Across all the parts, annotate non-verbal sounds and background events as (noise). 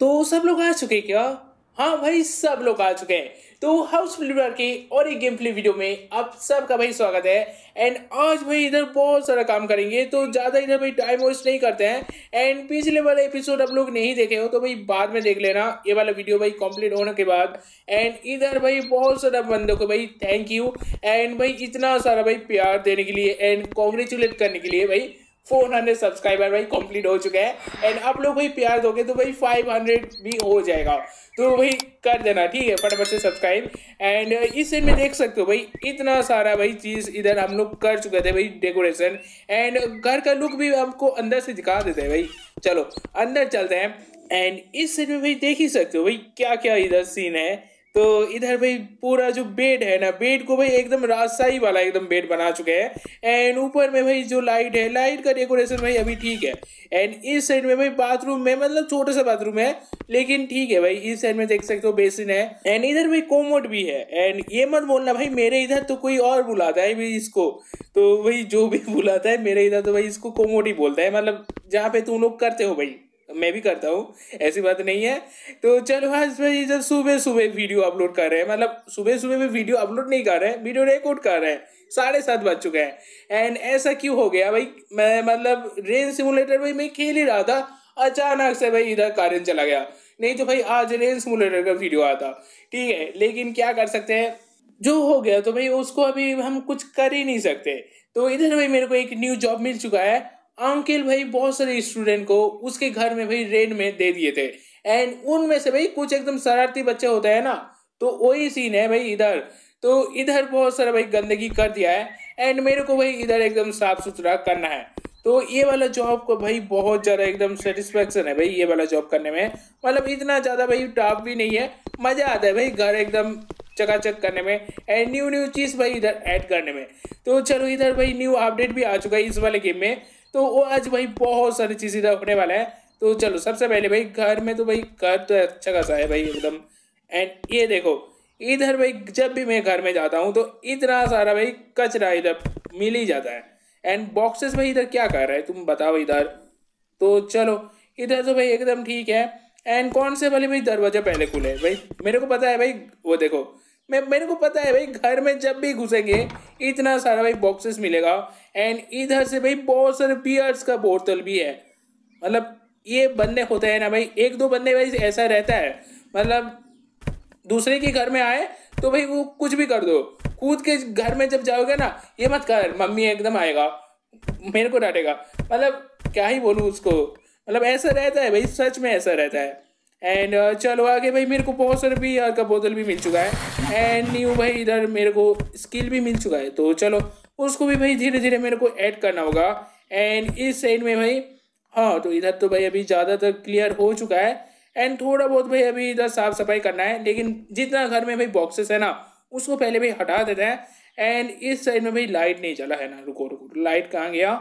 तो सब लोग आ चुके क्या हाँ भाई सब लोग आ चुके हैं तो हाउस फ्लिपर के और एक गेम प्ले वीडियो में आप सबका भाई स्वागत है एंड आज भाई इधर बहुत सारा काम करेंगे तो ज़्यादा इधर भाई टाइम वेस्ट नहीं करते हैं एंड पिछले वाला एपिसोड आप लोग नहीं देखे हो तो भाई बाद में देख लेना ये वाला वीडियो भाई कंप्लीट होने के बाद एंड इधर भाई बहुत सारा बंदों को भाई थैंक यू एंड भाई इतना सारा भाई प्यार देने के लिए एंड कॉन्ग्रेचुलेट करने के लिए भाई फोर हंड्रेड सब्सक्राइबर भाई कंप्लीट हो चुका है एंड आप लोग भाई प्यार दोगे तो भाई फाइव हंड्रेड भी हो जाएगा तो भाई कर देना ठीक है फटाफट से सब्सक्राइब एंड इस साइड में देख सकते हो भाई इतना सारा भाई चीज़ इधर हम लोग कर चुके थे भाई डेकोरेशन एंड घर का लुक भी आपको अंदर से दिखा देते हैं भाई चलो अंदर चलते हैं एंड इस साइड में भाई देख ही सकते हो भाई क्या क्या इधर सीन है तो इधर भाई पूरा जो बेड है ना बेड को भाई एकदम राजशाही वाला एकदम बेड बना चुके हैं एंड ऊपर में भाई जो लाइट है लाइट का डेकोरेशन भाई अभी ठीक है एंड इस साइड में भाई बाथरूम में मतलब छोटा सा बाथरूम है लेकिन ठीक है भाई इस साइड में देख सकते हो बेसिन है एंड इधर भाई कोमोट भी है एंड ये मत बोलना भाई मेरे इधर तो कोई और बुलाता है भाई इसको तो भाई जो भी (laughs) बुलाता है मेरे इधर तो भाई इसको कोमोट ही बोलता है मतलब जहाँ पे तुम लोग करते हो भाई मैं भी करता हूँ ऐसी बात नहीं है तो चलो आज भाई जब सुबह सुबह वीडियो अपलोड कर रहे हैं मतलब सुबह सुबह भी वीडियो अपलोड नहीं कर रहे हैं वीडियो रिकॉर्ड कर रहे हैं साढ़े सात बज चुके हैं एंड ऐसा क्यों हो गया भाई मैं मतलब रेन सिमुलेटर भाई मैं खेल ही रहा था अचानक से भाई इधर कारण चला गया नहीं तो भाई आज रेन सिमुलेटर का वीडियो आता ठीक है लेकिन क्या कर सकते हैं जो हो गया तो भाई उसको अभी हम कुछ कर ही नहीं सकते तो इधर भाई मेरे को एक न्यू जॉब मिल चुका है अंकिल भाई बहुत सारे स्टूडेंट को उसके घर में भाई रेंट में दे दिए थे एंड उनमें से भाई कुछ एकदम शरारती बच्चे होते हैं ना तो वही सीन है भाई इधर तो इधर बहुत सारा भाई गंदगी कर दिया है एंड मेरे को भाई इधर एकदम साफ सुथरा करना है तो ये वाला जॉब को भाई बहुत ज़्यादा एकदम सेटिस्फेक्शन है भाई ये वाला जॉब करने में मतलब इतना ज़्यादा भाई टाप भी नहीं है मज़ा आता है भाई घर एकदम चकाचक करने में एंड न्यू न्यू चीज़ भाई इधर ऐड करने में तो चलो इधर भाई न्यू अपडेट भी आ चुका है इस वाले गेम में तो वो आज भाई बहुत सारी चीज़ें होने वाला है तो चलो सबसे पहले भाई घर में तो भाई घर तो अच्छा खासा है भाई एकदम एंड ये देखो इधर भाई जब भी मैं घर में जाता हूँ तो इतना सारा भाई कचरा इधर मिल ही जाता है एंड बॉक्सेस भाई इधर क्या कर रहे हैं तुम बताओ इधर तो चलो इधर तो भाई एकदम ठीक है एंड कौन से भले भाई दरवाजा पहले खुले भाई मेरे को पता है भाई वो देखो मैं मेरे को पता है भाई घर में जब भी घुसेंगे इतना सारा भाई बॉक्सेस मिलेगा एंड इधर से भाई बहुत सारे बियर्स का बोतल भी है मतलब ये बंदे होते हैं ना भाई एक दो बंदे भाई ऐसा रहता है मतलब दूसरे के घर में आए तो भाई वो कुछ भी कर दो कूद के घर में जब जाओगे ना ये मत कर मम्मी एकदम आएगा मेरे को डांटेगा मतलब क्या ही बोलूँ उसको मतलब ऐसा रहता है भाई सच में ऐसा रहता है एंड uh, चलो आगे भाई मेरे को बहुत सारे भी आर का बोतल भी मिल चुका है एंड न्यू भाई इधर मेरे को स्किल भी मिल चुका है तो चलो उसको भी भाई धीरे धीरे मेरे को ऐड करना होगा एंड इस साइड में भाई हाँ तो इधर तो भाई अभी ज़्यादातर क्लियर हो चुका है एंड थोड़ा बहुत भाई अभी इधर साफ़ सफाई करना है लेकिन जितना घर में भाई बॉक्सेस है ना उसको पहले भाई हटा देते हैं एंड इस साइड में भाई लाइट नहीं चला है ना रुको रुको लाइट कहाँ गया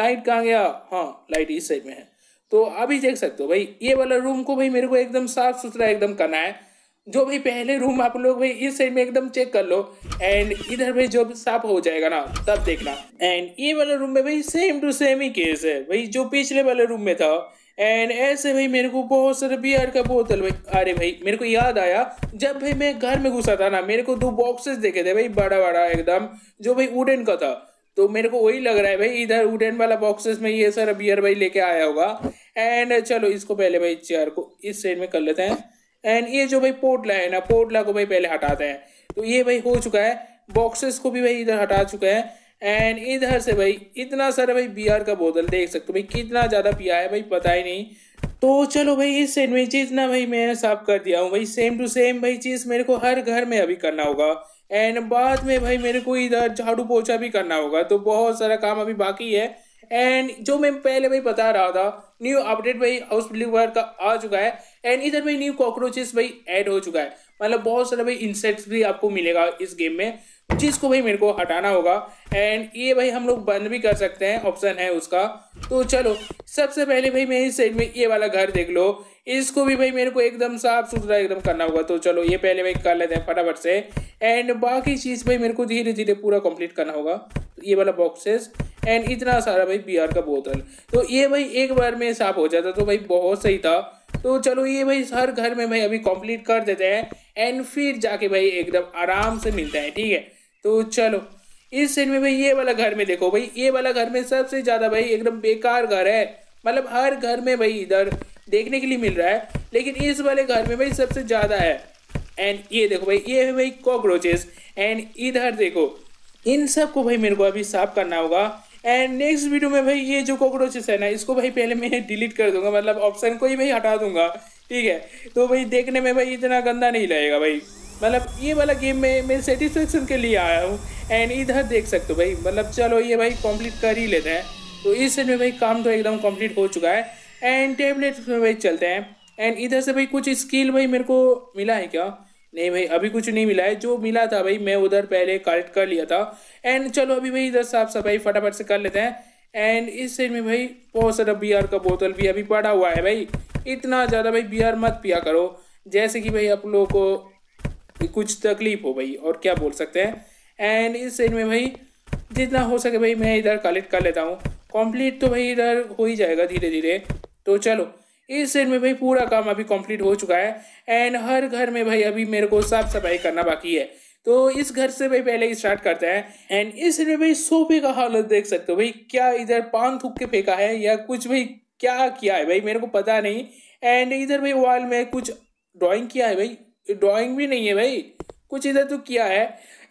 लाइट कहाँ गया हाँ लाइट इस साइड में है तो अभी देख सकते हो भाई ये वाला रूम को भाई मेरे को एकदम साफ सुथरा एकदम करना है जो भी पहले रूम आप लोग भाई इस साइड में एकदम चेक कर लो एंड इधर भाई जो साफ हो जाएगा ना तब देखना एंड ये वाला रूम में भाई सेम टू सेम ही केस है भाई जो पिछले वाले रूम में था एंड ऐसे भाई मेरे को बहुत सारे बियर का बोतल भाई अरे भाई मेरे को याद आया जब भाई मैं घर में घुसा था ना मेरे को दो बॉक्सेस देखे थे भाई बड़ा बड़ा एकदम जो भाई वुडन का था तो मेरे को वही लग रहा है भाई इधर वुडन वाला बॉक्सेस में ये सर अबियर भाई लेके आया होगा एंड चलो इसको पहले भाई चेयर को इस साइड में कर लेते हैं एंड ये जो भाई पोटला है ना पोटला को भाई पहले हटाते हैं तो ये भाई हो चुका है बॉक्सेस को भी भाई इधर हटा चुका है एंड इधर से भाई इतना सारा भाई बियर का बोतल देख सकते हो भाई कितना ज़्यादा पिया है भाई पता ही नहीं तो चलो भाई इस सेंडविच जितना भाई मैंने साफ कर दिया हूँ भाई सेम टू सेम भाई चीज़ मेरे को हर घर में अभी करना होगा एंड बाद में भाई मेरे को इधर झाड़ू पोछा भी करना होगा तो बहुत सारा काम अभी बाकी है एंड जो मैं पहले भाई बता रहा था न्यू अपडेट भाई हाउस बिल्डिंग वर्क का आ चुका है एंड इधर भाई न्यू कॉकरोचेस भाई ऐड हो चुका है मतलब बहुत सारा भाई इंसेक्ट्स भी आपको मिलेगा इस गेम में जिसको भाई मेरे को हटाना होगा एंड ये भाई हम लोग बंद भी कर सकते हैं ऑप्शन है उसका तो चलो सबसे पहले भाई मेरी साइड में ये वाला घर देख लो इसको भी भाई मेरे को एकदम साफ सुथरा एकदम करना होगा तो चलो ये पहले भाई कर लेते हैं फटाफट से एंड बाकी चीज़ भाई मेरे को धीरे धीरे पूरा कंप्लीट करना होगा तो ये वाला बॉक्सेस एंड इतना सारा भाई बीआर का बोतल तो ये भाई एक बार में साफ हो जाता तो भाई बहुत सही था तो चलो ये भाई हर घर में भाई अभी कंप्लीट कर देते हैं एंड फिर जाके भाई एकदम आराम से मिलता है ठीक है तो चलो इस सीन में भाई ये वाला घर में देखो भाई ये वाला घर में सबसे ज़्यादा भाई एकदम बेकार घर है मतलब हर घर में भाई इधर देखने के लिए मिल रहा है लेकिन इस वाले घर में भाई सबसे ज़्यादा है एंड ये देखो भाई ये है भाई कॉकरोचेस एंड इधर देखो इन सब को भाई मेरे को अभी साफ करना होगा एंड नेक्स्ट वीडियो में भाई ये जो कॉकरोचेस है ना इसको भाई पहले मैं डिलीट (laughs) कर दूंगा मतलब ऑप्शन को ही भाई हटा दूंगा ठीक है तो भाई देखने में भाई इतना गंदा नहीं लगेगा भाई मतलब ये वाला गेम में मैं सेटिस्फेक्शन के लिए आया हूँ एंड इधर देख सकते हो भाई मतलब चलो ये भाई कंप्लीट कर ही लेते हैं तो इस सेट में भाई काम तो एकदम कंप्लीट हो चुका है एंड टेबलेट में भाई चलते हैं एंड इधर से भाई कुछ स्किल भाई मेरे को मिला है क्या नहीं भाई अभी कुछ नहीं मिला है जो मिला था भाई मैं उधर पहले कलेक्ट कर लिया था एंड चलो अभी भाई इधर साफ सफाई फटाफट से कर लेते हैं एंड इस साइड में भाई बहुत सारा बियर का बोतल भी अभी पड़ा हुआ है भाई इतना ज़्यादा भाई बियर मत पिया करो जैसे कि भाई आप लोगों को कुछ तकलीफ हो भाई और क्या बोल सकते हैं एंड इस साइड में भाई जितना हो सके भाई मैं इधर कलेक्ट कर लेता हूँ कंप्लीट तो भाई इधर हो ही जाएगा धीरे धीरे तो चलो इस सेट में भाई पूरा काम अभी कंप्लीट हो चुका है एंड हर घर में भाई अभी मेरे को साफ सफाई करना बाकी है तो इस घर से भाई पहले स्टार्ट करते हैं एंड इस में भाई सोफे का हालत देख सकते हो भाई क्या इधर पान थूक के फेंका है या कुछ भाई क्या किया है भाई मेरे को पता नहीं एंड इधर भाई वॉल में कुछ ड्राइंग किया है भाई ड्राइंग भी नहीं है भाई कुछ इधर तो किया है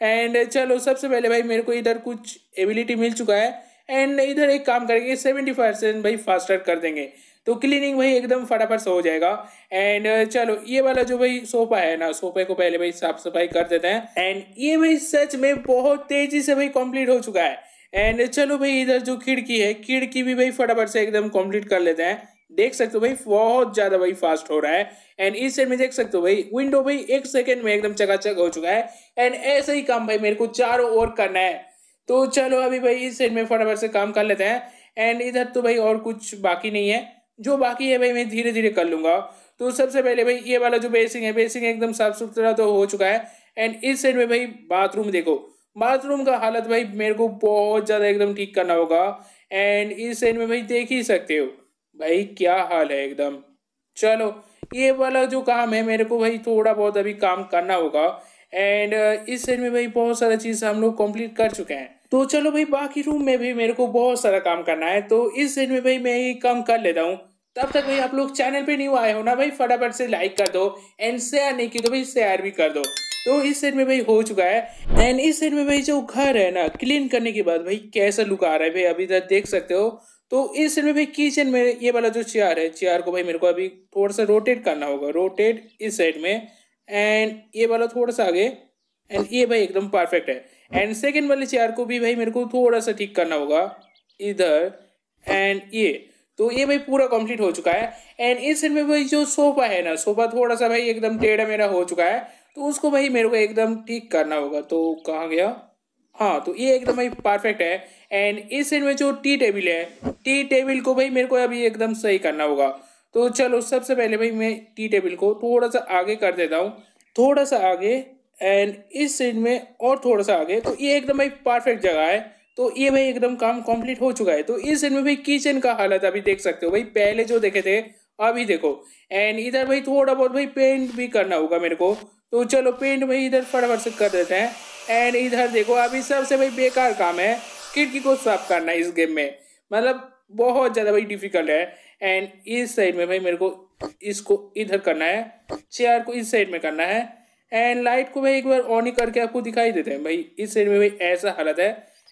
एंड चलो सबसे पहले भाई मेरे को इधर कुछ एबिलिटी मिल चुका है एंड इधर एक काम करेंगे सेवेंटी परसेंट भाई फास्टर कर देंगे तो क्लीनिंग भाई एकदम फटाफट से हो जाएगा एंड uh, चलो ये वाला जो भाई सोफा है ना सोफे को पहले भाई साफ सफाई कर देते हैं एंड ये भाई सच में बहुत तेजी से भाई कंप्लीट हो चुका है एंड चलो भाई इधर जो खिड़की है खिड़की भी भाई फटाफट से एकदम कंप्लीट कर लेते हैं देख सकते हो भाई बहुत ज्यादा भाई फास्ट हो रहा है एंड इस साइड में देख सकते हो भाई विंडो भाई एक सेकेंड में एकदम चकाचक हो चुका है एंड ऐसे ही काम भाई मेरे को चारों ओर करना है तो चलो अभी भाई इस साइड में फटाफट से काम कर लेते हैं एंड इधर तो भाई और कुछ बाकी नहीं है जो बाकी है भाई मैं धीरे धीरे कर लूंगा तो सबसे पहले भाई ये वाला जो बेसिंग है बेसिंग एकदम साफ सुथरा तो हो चुका है एंड इस साइड में भाई बाथरूम देखो बाथरूम का हालत भाई मेरे को बहुत ज़्यादा एकदम ठीक करना होगा एंड इस साइड में भाई देख ही सकते हो भाई क्या हाल है एकदम चलो ये वाला जो काम है मेरे को भाई थोड़ा बहुत अभी काम करना होगा एंड इस साइड में भाई बहुत सारा चीज़ हम लोग कंप्लीट कर चुके हैं तो चलो भाई बाकी रूम में भी मेरे को बहुत सारा काम करना है तो इस दिन में भाई मैं ये काम कर लेता हूँ तब तक भाई आप लोग चैनल पे न्यू आए हो ना भाई फटाफट से लाइक कर दो एंड शेयर नहीं की तो भाई शेयर भी कर दो तो इस सेट में भाई हो चुका है एंड इस साइड में भाई जो घर है ना क्लीन करने के बाद भाई कैसा लुक आ रहा है भाई अभी तक देख सकते हो तो इस सेट में भाई किचन में ये वाला जो चेयर है चेयर को भाई मेरे को अभी थोड़ा सा रोटेट करना होगा रोटेट इस साइड में एंड ये वाला थोड़ा सा आगे एंड ये भाई एकदम परफेक्ट है एंड सेकेंड वाले चेयर को भी भाई मेरे को थोड़ा सा ठीक करना होगा इधर एंड ये तो ये भाई पूरा कंप्लीट हो चुका है एंड इस साइड में भाई जो सोफा है ना सोफा थोड़ा सा भाई एकदम टेढ़ा मेरा हो चुका है तो उसको भाई मेरे को एकदम ठीक करना होगा तो कहाँ गया हाँ तो ये एकदम भाई परफेक्ट है एंड इस साइड में जो टी टेबल है टी टेबल को भाई मेरे को अभी एकदम सही करना होगा तो चलो सबसे पहले भाई मैं टी टेबल को थोड़ा सा आगे कर देता हूँ थोड़ा सा आगे एंड इस साइड में और थोड़ा सा आगे तो ये एकदम भाई परफेक्ट जगह है तो ये भाई एकदम काम कंप्लीट हो चुका है तो इस साइड में भाई किचन का हालत अभी देख सकते हो भाई पहले जो देखे थे अभी देखो एंड इधर भाई थोड़ा बहुत भाई पेंट भी करना होगा मेरे को तो चलो पेंट भाई इधर फटाफट से कर देते हैं एंड इधर देखो अभी सबसे भाई बेकार काम है खिड़की को साफ करना इस गेम में मतलब बहुत ज़्यादा भाई डिफिकल्ट है एंड इस साइड में भाई मेरे को इसको इधर करना है चेयर को इस साइड में करना है एंड लाइट को भाई एक बार ऑन ही करके आपको दिखाई देते हैं भाई इस साइड में भाई ऐसा हालत है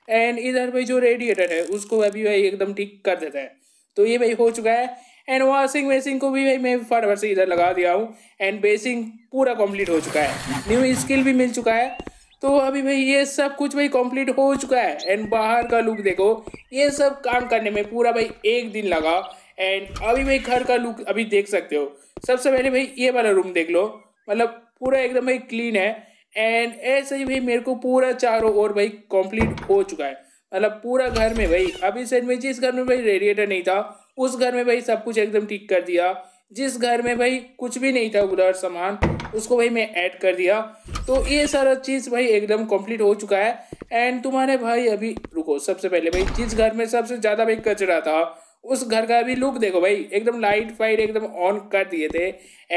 एंड इधर भाई जो रेडिएटर है उसको अभी भाई एकदम ठीक कर देता है तो ये भाई हो चुका है एंड वॉशिंग मशीन को भी भाई मैं फटाफट से इधर लगा दिया हूँ एंड बेसिंग पूरा कंप्लीट हो चुका है न्यू स्किल भी मिल चुका है तो अभी भाई ये सब कुछ भाई कंप्लीट हो चुका है एंड बाहर का लुक देखो ये सब काम करने में पूरा भाई एक दिन लगा एंड अभी भाई घर का लुक अभी देख सकते हो सबसे पहले भाई ये वाला रूम देख लो मतलब पूरा एकदम भाई क्लीन है एंड ऐसे ही भाई मेरे को पूरा चारों ओर भाई कंप्लीट हो चुका है मतलब पूरा घर में भाई अभी साइड में जिस घर में भाई रेडिएटर नहीं था उस घर में भाई सब कुछ एकदम ठीक कर दिया जिस घर में भाई कुछ भी नहीं था उधर सामान उसको भाई मैं ऐड कर दिया तो ये सारा चीज़ भाई एकदम कंप्लीट हो चुका है एंड तुम्हारे भाई अभी रुको सबसे पहले भाई जिस घर में सबसे ज़्यादा भाई कचरा था उस घर का भी लुक देखो भाई एकदम लाइट फाइट एकदम ऑन कर दिए थे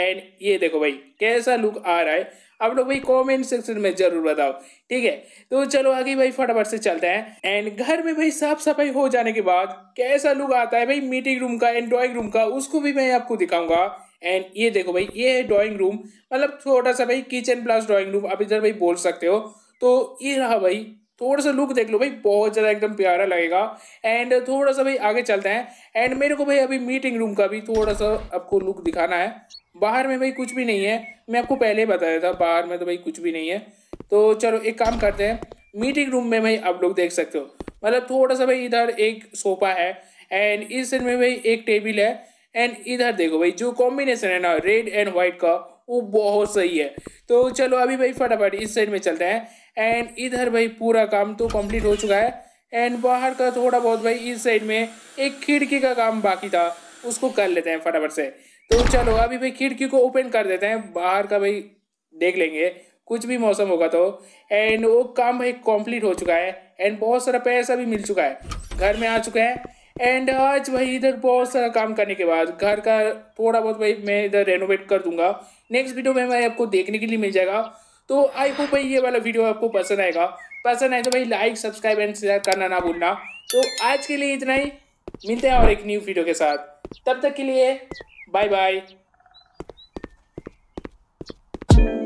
एंड ये देखो भाई कैसा लुक आ रहा है आप लोग भाई कमेंट सेक्शन में जरूर बताओ ठीक है तो चलो आगे भाई फटाफट से चलते हैं एंड घर में भाई साफ सफाई हो जाने के बाद कैसा लुक आता है भाई मीटिंग रूम का एंड ड्रॉइंग रूम का उसको भी मैं आपको दिखाऊंगा एंड ये देखो भाई ये है ड्रॉइंग रूम मतलब छोटा सा भाई किचन प्लस ड्रॉइंग रूम आप इधर भाई बोल सकते हो तो ये रहा भाई थोड़ा सा लुक देख लो भाई बहुत ज़्यादा एकदम प्यारा लगेगा एंड थोड़ा सा भाई आगे चलते हैं एंड मेरे को भाई अभी मीटिंग रूम का भी थोड़ा सा आपको लुक दिखाना है बाहर में भाई कुछ भी नहीं है मैं आपको पहले ही बताया था बाहर में तो भाई कुछ भी नहीं है तो चलो एक काम करते हैं मीटिंग रूम में भाई आप लोग देख सकते हो मतलब थोड़ा सा भाई इधर एक सोफा है एंड इस साइड में भाई एक टेबल है एंड इधर देखो भाई जो कॉम्बिनेशन है ना रेड एंड वाइट का वो बहुत सही है तो चलो अभी भाई फटाफट इस साइड में चलते हैं एंड इधर भाई पूरा काम तो कंप्लीट हो चुका है एंड बाहर का थोड़ा बहुत भाई इस साइड में एक खिड़की का काम बाकी था उसको कर लेते हैं फटाफट से तो चलो अभी भाई खिड़की को ओपन कर देते हैं बाहर का भाई देख लेंगे कुछ भी मौसम होगा तो एंड वो काम भाई कंप्लीट हो चुका है एंड बहुत सारा पैसा भी मिल चुका है घर में आ चुका है एंड आज भाई इधर बहुत सारा काम करने के बाद घर का थोड़ा बहुत भाई मैं इधर रेनोवेट कर दूंगा नेक्स्ट वीडियो में भाई आपको देखने के लिए मिल जाएगा तो आई होप भाई ये वाला वीडियो आपको पसंद आएगा पसंद आए तो भाई लाइक सब्सक्राइब एंड शेयर करना ना भूलना तो आज के लिए इतना ही मिलते हैं और एक न्यू वीडियो के साथ तब तक के लिए बाय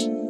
बाय